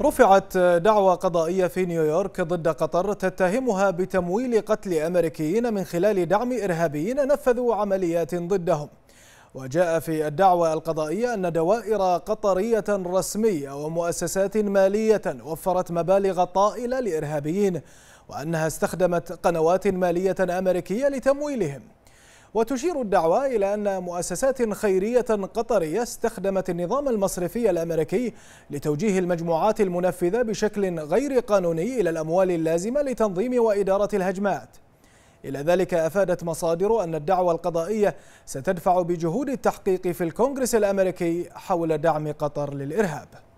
رفعت دعوى قضائية في نيويورك ضد قطر تتهمها بتمويل قتل أمريكيين من خلال دعم إرهابيين نفذوا عمليات ضدهم وجاء في الدعوى القضائية أن دوائر قطرية رسمية ومؤسسات مالية وفرت مبالغ طائلة لإرهابيين وأنها استخدمت قنوات مالية أمريكية لتمويلهم وتشير الدعوة إلى أن مؤسسات خيرية قطرية استخدمت النظام المصرفي الأمريكي لتوجيه المجموعات المنفذة بشكل غير قانوني إلى الأموال اللازمة لتنظيم وإدارة الهجمات إلى ذلك أفادت مصادر أن الدعوة القضائية ستدفع بجهود التحقيق في الكونغرس الأمريكي حول دعم قطر للإرهاب